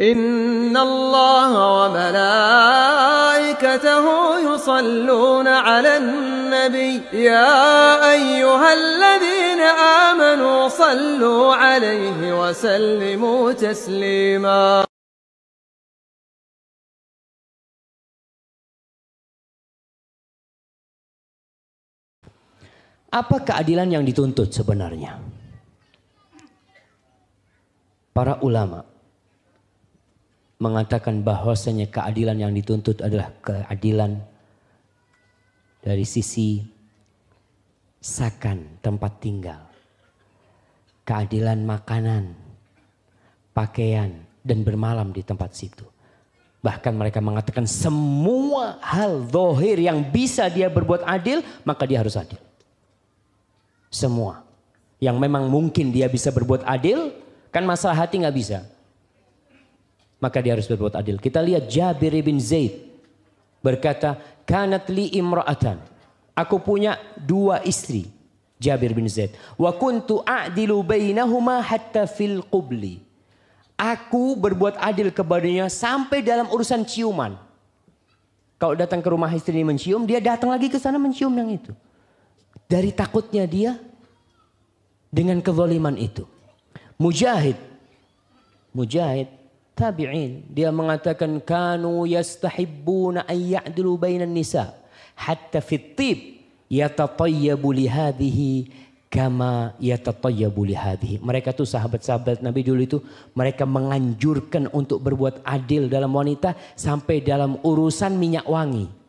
إن الله وملائكته يصلون على النبي يا أيها الذين آمنوا صلوا عليه وسلموا تسليما Apa keadilan yang dituntut sebenarnya? Para ulama mengatakan bahwasanya keadilan yang dituntut adalah keadilan dari sisi sakan tempat tinggal, keadilan makanan, pakaian, dan bermalam di tempat situ. Bahkan mereka mengatakan semua hal dohir yang bisa dia berbuat adil, maka dia harus adil. Semua. Yang memang mungkin dia bisa berbuat adil, kan masalah hati nggak bisa maka dia harus berbuat adil. Kita lihat Jabir bin Zaid berkata, "Kanat li imra'atan." Aku punya dua istri. Jabir bin Zaid. "Wa kuntu a'dilu bainahuma hatta fil qubli." Aku berbuat adil kepadanya sampai dalam urusan ciuman. Kalau datang ke rumah istri mencium, dia datang lagi ke sana mencium yang itu. Dari takutnya dia dengan kezaliman itu. Mujahid. Mujahid tabi'in. Dia mengatakan kanu yastahibbuna an ya'dilu bainan nisa hatta fit tib yatatayyabu li hadhihi kama yatatayyabu li hadhihi. Mereka tuh sahabat-sahabat Nabi dulu itu mereka menganjurkan untuk berbuat adil dalam wanita sampai dalam urusan minyak wangi.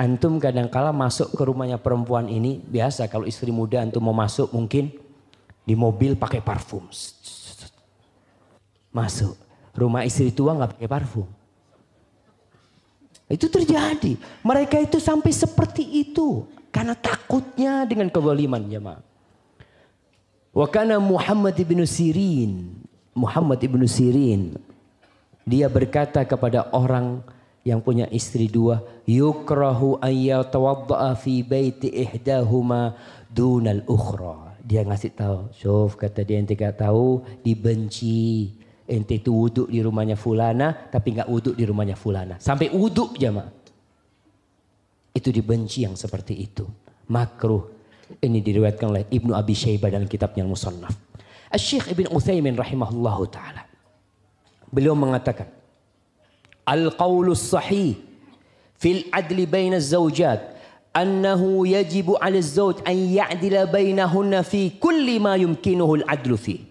Antum kadangkala masuk ke rumahnya perempuan ini biasa kalau istri muda antum mau masuk mungkin di mobil pakai parfum masuk. Rumah istri tua nggak pakai parfum. Itu terjadi. Mereka itu sampai seperti itu. Karena takutnya dengan kezaliman jemaah. Wa kana Muhammad ibnu Sirin. Muhammad ibnu Sirin. Dia berkata kepada orang yang punya istri dua. Yukrahu ayyatawadda'a fi baiti ihdahuma dunal ukhra. Dia ngasih tahu. Sof kata dia yang tidak tahu dibenci ente itu wuduk di rumahnya fulana tapi nggak wuduk di rumahnya fulana sampai wuduk jama. itu dibenci yang seperti itu makruh ini diriwayatkan oleh Ibnu Abi Syaibah dalam kitabnya Al-Musannaf Syekh Ibn Uthaymin rahimahullahu taala beliau mengatakan al-qaulus sahih fil adli baina zaujat annahu yajibu 'ala az-zawj an ya'dila bainahunna fi kulli ma yumkinuhu al-'adlu fihi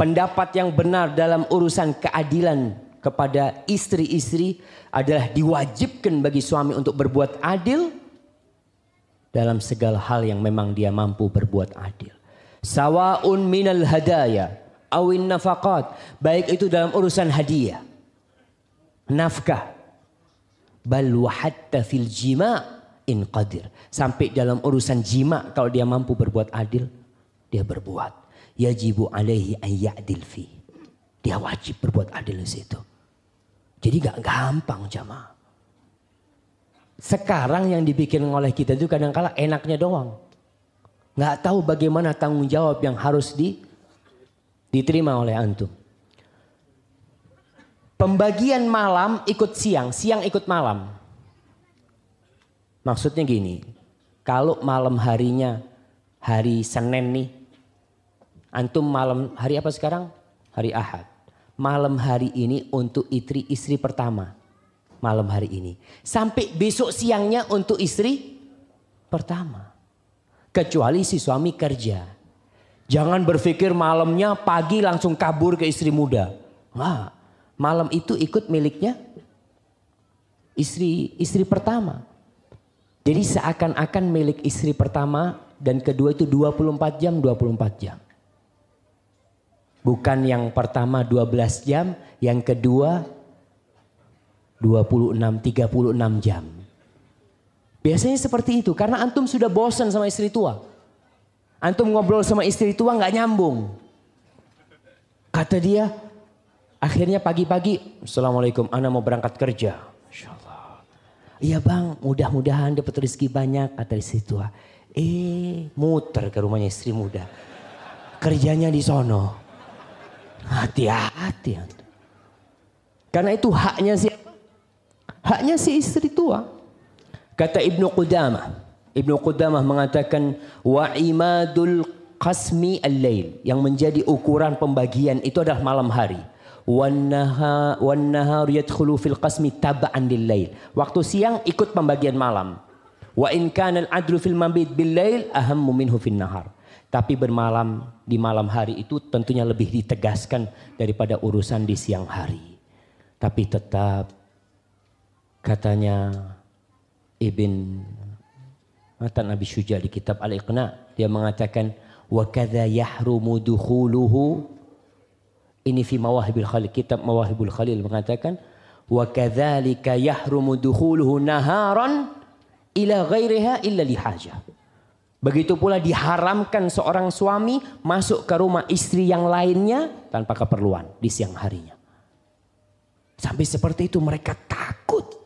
pendapat yang benar dalam urusan keadilan kepada istri-istri adalah diwajibkan bagi suami untuk berbuat adil dalam segala hal yang memang dia mampu berbuat adil. Sawaun minal hadaya awin nafakat. baik itu dalam urusan hadiah, nafkah, bal wahatta fil jima in qadir. Sampai dalam urusan jima kalau dia mampu berbuat adil, dia berbuat yajibu alaihi ayyadil fi. Dia wajib berbuat adil di situ. Jadi gak gampang jamaah. Sekarang yang dibikin oleh kita itu kadang-kala enaknya doang. Gak tahu bagaimana tanggung jawab yang harus di, diterima oleh antum. Pembagian malam ikut siang, siang ikut malam. Maksudnya gini, kalau malam harinya hari Senin nih Antum malam hari apa sekarang? Hari Ahad. Malam hari ini untuk istri istri pertama. Malam hari ini. Sampai besok siangnya untuk istri pertama. Kecuali si suami kerja. Jangan berpikir malamnya pagi langsung kabur ke istri muda. Nah, malam itu ikut miliknya istri istri pertama. Jadi seakan-akan milik istri pertama dan kedua itu 24 jam 24 jam. Bukan yang pertama 12 jam, yang kedua 26 36 jam. Biasanya seperti itu karena antum sudah bosan sama istri tua. Antum ngobrol sama istri tua nggak nyambung. Kata dia, akhirnya pagi-pagi, Assalamualaikum, Ana mau berangkat kerja. Iya bang, mudah-mudahan dapat rezeki banyak, kata istri tua. Eh, muter ke rumahnya istri muda. Kerjanya di sono. Hati-hati. Karena itu haknya siapa? Haknya si istri tua. Kata Ibnu Qudamah. Ibnu Qudamah mengatakan wa imadul qasmi al-lail yang menjadi ukuran pembagian itu adalah malam hari. Wan nahar yadkhulu fil qasmi tab'an lil-lail. Waktu siang ikut pembagian malam. Wa in kana al-adlu fil mabit bil-lail ahammu minhu fil nahar. Tapi bermalam di malam hari itu tentunya lebih ditegaskan daripada urusan di siang hari. Tapi tetap katanya Ibn Matan nabi Syuja di kitab Al-Iqna dia mengatakan wa kadza yahrumu dukhuluhu ini fi mawahibul khalil kitab mawahibul khalil mengatakan wa kadzalika yahrumu dukhuluhu naharan ila ghairiha illa Begitu pula diharamkan seorang suami masuk ke rumah istri yang lainnya tanpa keperluan di siang harinya. Sampai seperti itu mereka takut.